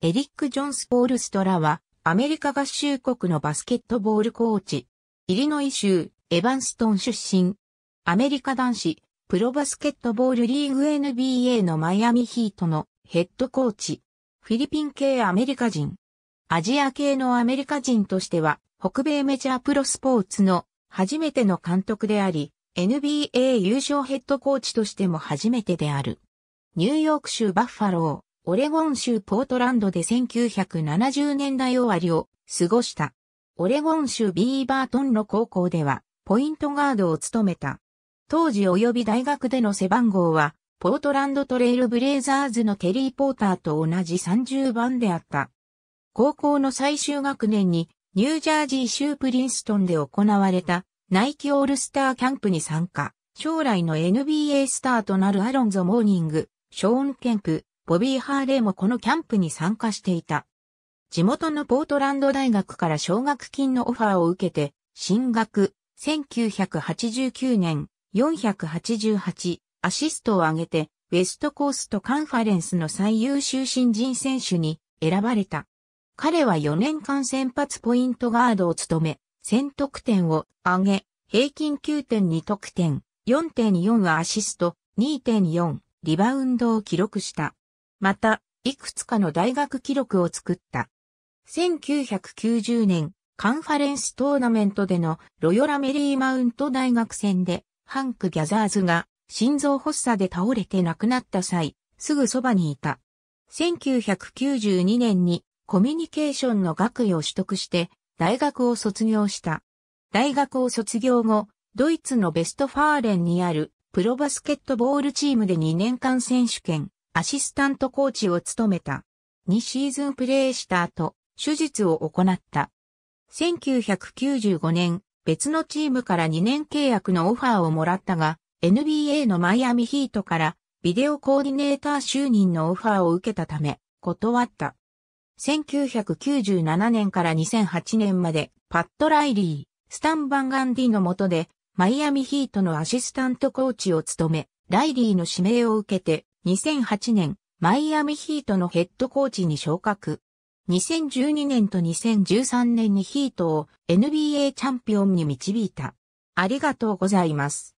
エリック・ジョンス・ポールストラは、アメリカ合衆国のバスケットボールコーチ、イリノイ州、エヴァンストン出身。アメリカ男子、プロバスケットボールリーグ NBA のマイアミヒートのヘッドコーチ。フィリピン系アメリカ人。アジア系のアメリカ人としては、北米メジャープロスポーツの初めての監督であり、NBA 優勝ヘッドコーチとしても初めてである。ニューヨーク州バッファロー。オレゴン州ポートランドで1970年代終わりを過ごした。オレゴン州ビーバートンの高校では、ポイントガードを務めた。当時及び大学での背番号は、ポートランドトレイルブレイザーズのテリー・ポーターと同じ30番であった。高校の最終学年に、ニュージャージー州プリンストンで行われた、ナイキオールスターキャンプに参加。将来の NBA スターとなるアロンゾ・モーニング、ショーン・ケンプ、ボビー・ハーレーもこのキャンプに参加していた。地元のポートランド大学から奨学金のオファーを受けて、進学、1989年、488、アシストを上げて、ウェストコーストカンファレンスの最優秀新人選手に選ばれた。彼は4年間先発ポイントガードを務め、1000得点を上げ、平均9.2得点、4.4アシスト、2.4リバウンドを記録した。また、いくつかの大学記録を作った。1990年、カンファレンストーナメントでのロヨラメリーマウント大学戦で、ハンク・ギャザーズが心臓発作で倒れて亡くなった際、すぐそばにいた。1992年にコミュニケーションの学位を取得して大学を卒業した。大学を卒業後、ドイツのベストファーレンにあるプロバスケットボールチームで2年間選手権、アシスタントコーチを務めた。2シーズンプレーした後、手術を行った。1995年、別のチームから2年契約のオファーをもらったが、NBA のマイアミヒートからビデオコーディネーター就任のオファーを受けたため、断った。1997年から2008年まで、パッド・ライリー、スタン・バンガンディの下で、マイアミヒートのアシスタントコーチを務め、ライリーの指名を受けて、2008年、マイアミヒートのヘッドコーチに昇格。2012年と2013年にヒートを NBA チャンピオンに導いた。ありがとうございます。